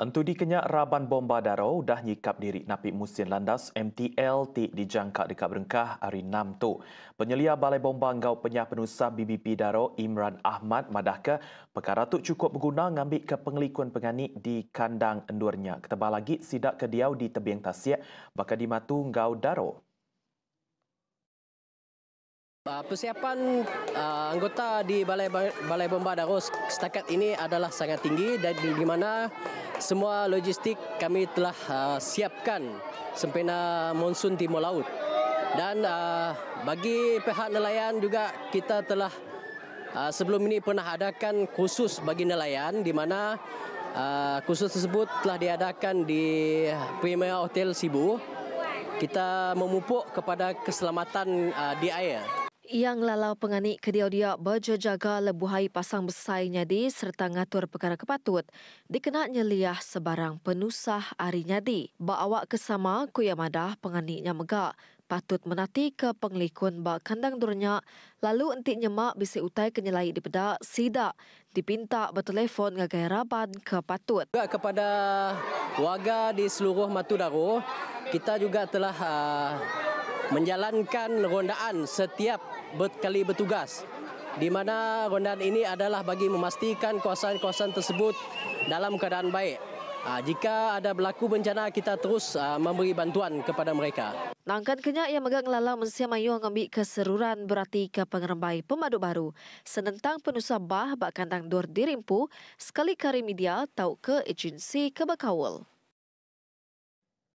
Entu di Raban Bomba Darau dah nyikap diri napi musim landas MTL ti dijangka dekat berengkah hari 6 tu. Penyelia Balai Bomba Ngau Penyah Penusa BBP Daro Imran Ahmad madahka perkara tu cukup berguna ngambil ke pengelikuan pengani di kandang endurnya. Ketebal lagi sidak ke diau di tebing tasiak bakal dimatu Ngau daro. Uh, persiapan uh, anggota di Balai Balai Bomba Darus setakat ini adalah sangat tinggi dan di, di mana semua logistik kami telah uh, siapkan sempena monsun timur laut. Dan uh, bagi pihak nelayan juga kita telah uh, sebelum ini pernah adakan khusus bagi nelayan di mana uh, khusus tersebut telah diadakan di Premier Hotel Sibu. Kita memupuk kepada keselamatan uh, di air. Yang lalau penganik kedia dia berjaga lebuhai pasang besai di serta ngatur perkara kepatut, dikenak nyeliah sebarang penusah ari nyadi. Ba awak kesama kuyamadah penganiknya megak, patut menati ke penglikun ba kandang durnya lalu entik nyemak bisi utai kenyelai di pedak sida dipinta bertelefon ngagai raban ke patut kepada warga di seluruh Matu Daru kita juga telah uh, menjalankan rondaan setiap berkali bertugas di mana rondaan ini adalah bagi memastikan kawasan-kawasan tersebut dalam keadaan baik. Ah, jika ada berlaku bencana, kita terus ah, memberi bantuan kepada mereka. Langkan kenyak yang megang lalau mensia mayu mengambil keseruran berarti ke pengerembai pemadu baru. Senentang penusah bah bak kandang dur dirimpu, sekali kari media tahu ke agensi kebakawal.